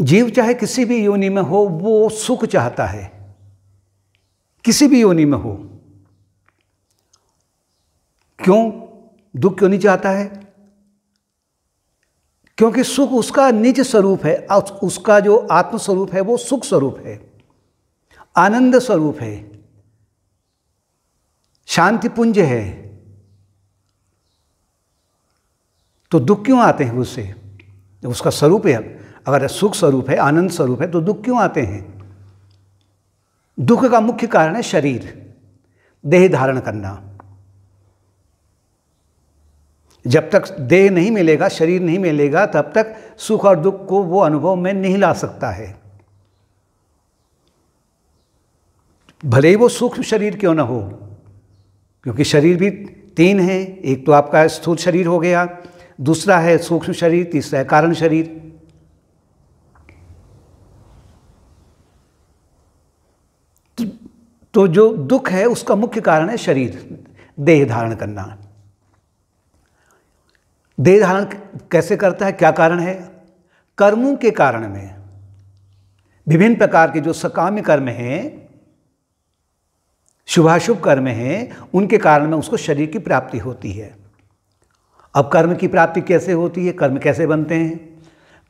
जीव चाहे किसी भी योनि में हो वो सुख चाहता है किसी भी योनि में हो क्यों दुख क्यों नहीं चाहता है क्योंकि सुख उसका निज स्वरूप है उसका जो आत्म स्वरूप है वो सुख स्वरूप है आनंद स्वरूप है शांति पुंज है तो दुख क्यों आते हैं उससे उसका स्वरूप है अगर सुख स्वरूप है आनंद स्वरूप है तो दुख क्यों आते हैं दुख का मुख्य कारण है शरीर देह धारण करना जब तक देह नहीं मिलेगा शरीर नहीं मिलेगा तब तक सुख और दुख को वो अनुभव में नहीं ला सकता है भले ही वो सूक्ष्म शरीर क्यों ना हो क्योंकि शरीर भी तीन है एक तो आपका स्थूल शरीर हो गया दूसरा है सूक्ष्म शरीर तीसरा है कारण शरीर तो जो दुख है उसका मुख्य कारण है शरीर देह धारण करना देह धारण कैसे करता है क्या कारण है कर्मों के कारण में विभिन्न प्रकार के जो सकाम्य कर्म हैं शुभाशुभ कर्म हैं उनके कारण में उसको शरीर की प्राप्ति होती है अब कर्म की प्राप्ति कैसे होती है कर्म कैसे बनते हैं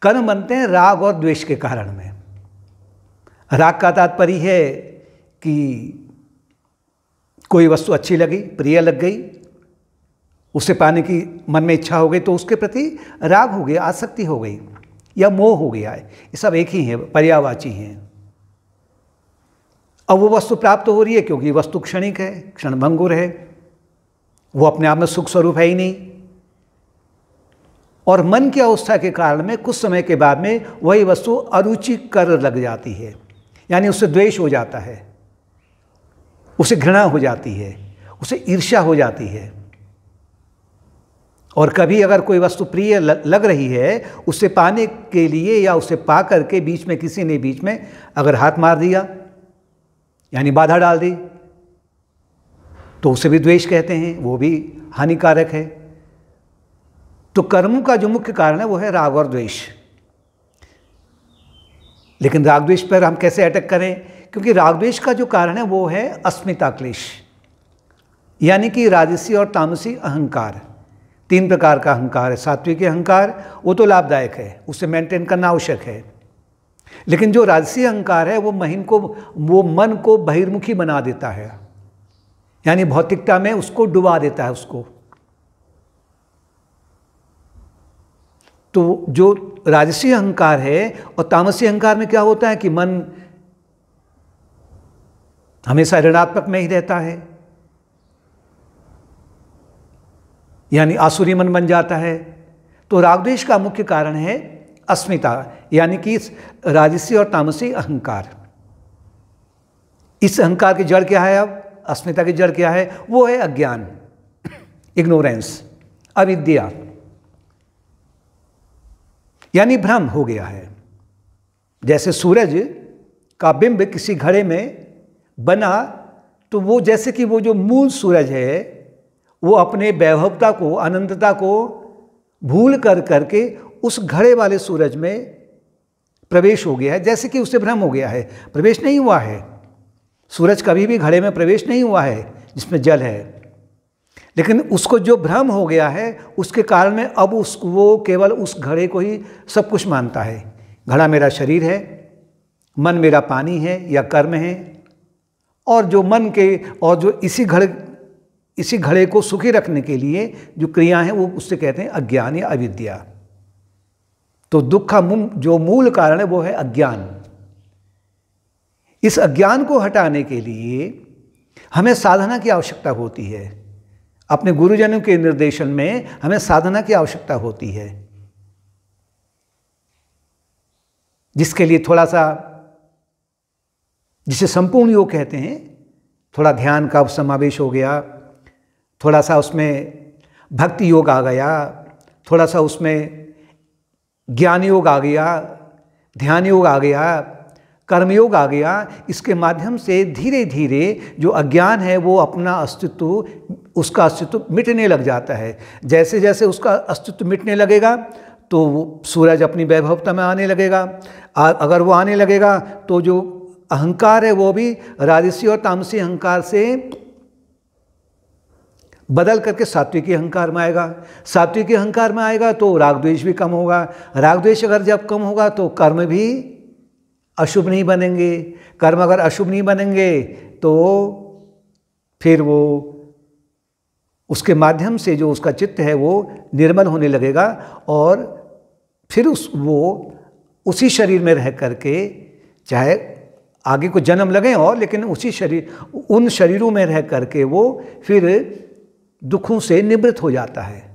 कर्म बनते हैं राग और द्वेष के कारण में राग का तात्पर्य है कि कोई वस्तु अच्छी लगी प्रिय लग गई उसे पाने की मन में इच्छा हो गई तो उसके प्रति राग हो गया आसक्ति हो गई या मोह हो गया है ये सब एक ही है पर्यावाची हैं अब वो वस्तु प्राप्त हो रही है क्योंकि वस्तु क्षणिक है क्षणभंगुर है वो अपने आप में सुख स्वरूप है ही नहीं और मन की अवस्था के कारण में कुछ समय के बाद में वही वस्तु अरुचिकर लग जाती है यानी उससे द्वेष हो जाता है उसे घृणा हो जाती है उसे ईर्ष्या हो जाती है और कभी अगर कोई वस्तु प्रिय लग रही है उसे पाने के लिए या उसे पा करके बीच में किसी ने बीच में अगर हाथ मार दिया यानी बाधा डाल दी तो उसे भी द्वेष कहते हैं वो भी हानिकारक है तो कर्मों का जो मुख्य कारण है वो है राग और द्वेष लेकिन राग द्वेष पर हम कैसे अटक करें क्योंकि रागद्वेश का जो कारण है वो है अस्मिता क्लेश यानी कि राजसी और तामसी अहंकार तीन प्रकार का अहंकार है सात्विक अहंकार वो तो लाभदायक है उसे मेंटेन करना आवश्यक है लेकिन जो राजसी अहंकार है वो महीन को वो मन को बहिर्मुखी बना देता है यानी भौतिकता में उसको डुबा देता है उसको तो जो राजसी अहंकार है और तामसी अहंकार में क्या होता है कि मन हमेशा ऋणात्मक में ही रहता है यानी आसुरी मन बन जाता है तो रागद्वेश का मुख्य कारण है अस्मिता यानी कि राजसी और तामसी अहंकार इस अहंकार की जड़ क्या है अब अस्मिता की जड़ क्या है वो है अज्ञान इग्नोरेंस अविद्या यानी भ्रम हो गया है जैसे सूरज का बिंब किसी घड़े में बना तो वो जैसे कि वो जो मूल सूरज है वो अपने वैभवता को अनंतता को भूल कर करके उस घड़े वाले सूरज में प्रवेश हो गया है जैसे कि उसे भ्रम हो गया है प्रवेश नहीं हुआ है सूरज कभी भी घड़े में प्रवेश नहीं हुआ है जिसमें जल है लेकिन उसको जो भ्रम हो गया है उसके कारण में अब उस वो केवल उस घड़े को ही सब कुछ मानता है घड़ा मेरा शरीर है मन मेरा पानी है या कर्म है और जो मन के और जो इसी घड़े इसी घड़े को सुखी रखने के लिए जो क्रिया है वो उससे कहते हैं अज्ञान या अविद्या तो दुख का जो मूल कारण है वो है अज्ञान इस अज्ञान को हटाने के लिए हमें साधना की आवश्यकता होती है अपने गुरुजनों के निर्देशन में हमें साधना की आवश्यकता होती है जिसके लिए थोड़ा सा जिसे संपूर्ण योग कहते हैं थोड़ा ध्यान का समावेश हो गया थोड़ा सा उसमें भक्ति योग आ गया थोड़ा सा उसमें ज्ञान योग आ गया ध्यान योग आ गया कर्मयोग आ गया इसके माध्यम से धीरे धीरे जो अज्ञान है वो अपना अस्तित्व उसका अस्तित्व मिटने लग जाता है जैसे जैसे उसका अस्तित्व मिटने लगेगा तो सूरज अपनी वैभवता में आने लगेगा अगर वो आने लगेगा तो जो अहंकार है वो भी राजसी और तामसी अहंकार से बदल करके सात्विकी अहंकार में आएगा सात्विकी अहंकार में आएगा तो रागद्वेश भी कम होगा रागद्वेश अगर जब कम होगा तो कर्म भी अशुभ नहीं बनेंगे कर्म अगर अशुभ नहीं बनेंगे तो फिर वो उसके माध्यम से जो उसका चित्त है वो निर्मल होने लगेगा और फिर उस वो उसी शरीर में रह करके चाहे आगे को जन्म लगे और लेकिन उसी शरीर उन शरीरों में रह करके वो फिर दुखों से निवृत्त हो जाता है